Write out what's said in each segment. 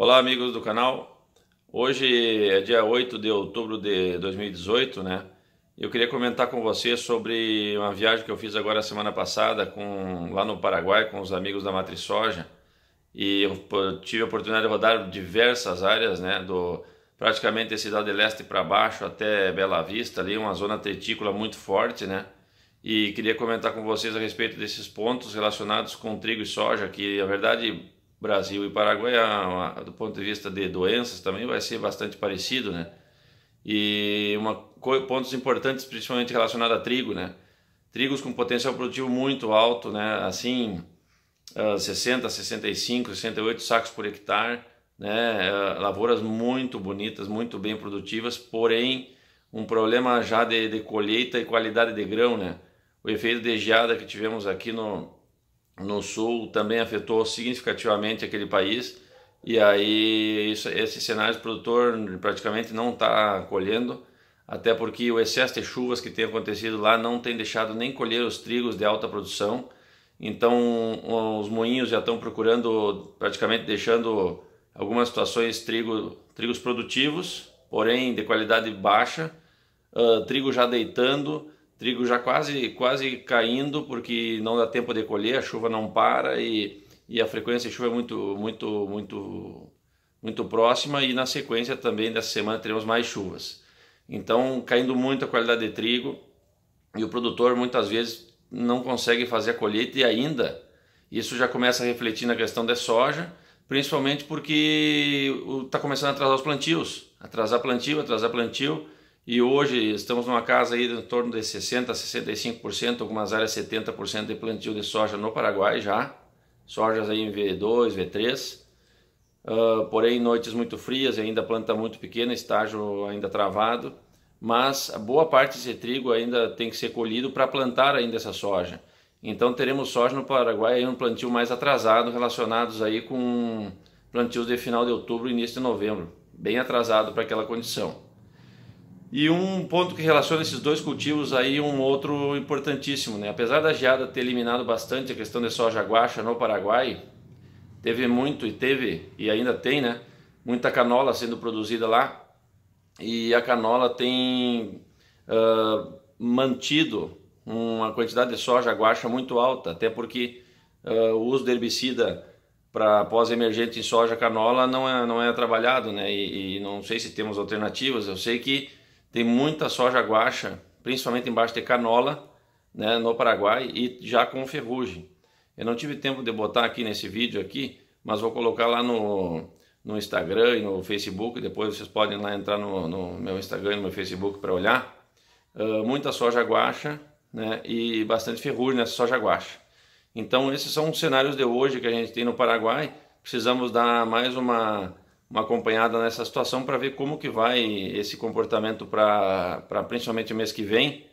Olá, amigos do canal. Hoje é dia 8 de outubro de 2018, né? Eu queria comentar com você sobre uma viagem que eu fiz agora semana passada com lá no Paraguai com os amigos da Matriz Soja. E eu tive a oportunidade de rodar diversas áreas, né, do praticamente da cidade leste para baixo até Bela Vista, ali uma zona tetícola muito forte, né? E queria comentar com vocês a respeito desses pontos relacionados com trigo e soja, que a verdade Brasil e Paraguai, do ponto de vista de doenças, também vai ser bastante parecido, né? E uma, pontos importantes, principalmente relacionado a trigo, né? Trigos com potencial produtivo muito alto, né? Assim, 60, 65, 68 sacos por hectare, né? Ah, lavouras muito bonitas, muito bem produtivas, porém um problema já de, de colheita e qualidade de grão, né? O efeito de geada que tivemos aqui no, no sul também afetou significativamente aquele país e aí isso, esse cenário produtor praticamente não está colhendo até porque o excesso de chuvas que tem acontecido lá não tem deixado nem colher os trigos de alta produção então os moinhos já estão procurando praticamente deixando algumas situações trigo trigos produtivos porém de qualidade baixa uh, trigo já deitando trigo já quase, quase caindo porque não dá tempo de colher, a chuva não para e, e a frequência de chuva é muito, muito, muito, muito próxima e na sequência também dessa semana teremos mais chuvas. Então, caindo muito a qualidade de trigo e o produtor muitas vezes não consegue fazer a colheita e ainda isso já começa a refletir na questão da soja, principalmente porque está começando a atrasar os plantios, atrasar plantio, atrasar plantio e hoje estamos numa casa aí em torno de 60, 65%, algumas áreas 70% de plantio de soja no Paraguai já. Sojas aí em V2, V3. Uh, porém, noites muito frias, ainda planta muito pequena, estágio ainda travado. Mas a boa parte desse trigo ainda tem que ser colhido para plantar ainda essa soja. Então teremos soja no Paraguai em um plantio mais atrasado relacionados aí com plantios de final de outubro e início de novembro, bem atrasado para aquela condição. E um ponto que relaciona esses dois cultivos aí, um outro importantíssimo, né? Apesar da geada ter eliminado bastante a questão de soja guacha no Paraguai, teve muito e teve e ainda tem, né? Muita canola sendo produzida lá e a canola tem uh, mantido uma quantidade de soja guacha muito alta, até porque uh, o uso de herbicida para pós-emergente em soja canola não é, não é trabalhado, né? E, e não sei se temos alternativas. Eu sei que tem muita soja guacha, principalmente embaixo de canola, né, no Paraguai e já com ferrugem. Eu não tive tempo de botar aqui nesse vídeo aqui, mas vou colocar lá no, no Instagram e no Facebook. Depois vocês podem lá entrar no, no meu Instagram e no meu Facebook para olhar. Uh, muita soja guacha né, e bastante ferrugem nessa soja guacha. Então esses são os cenários de hoje que a gente tem no Paraguai. Precisamos dar mais uma uma acompanhada nessa situação para ver como que vai esse comportamento para principalmente o mês que vem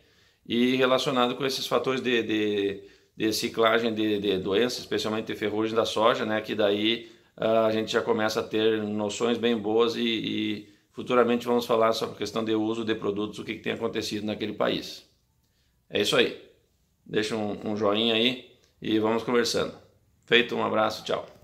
e relacionado com esses fatores de, de, de ciclagem de, de doenças, especialmente de ferrugem da soja, né? Que daí ah, a gente já começa a ter noções bem boas e, e futuramente vamos falar sobre a questão de uso de produtos, o que, que, tem acontecido naquele país. É isso aí. Deixa um, um joinha aí e vamos conversando. Feito, um abraço, tchau.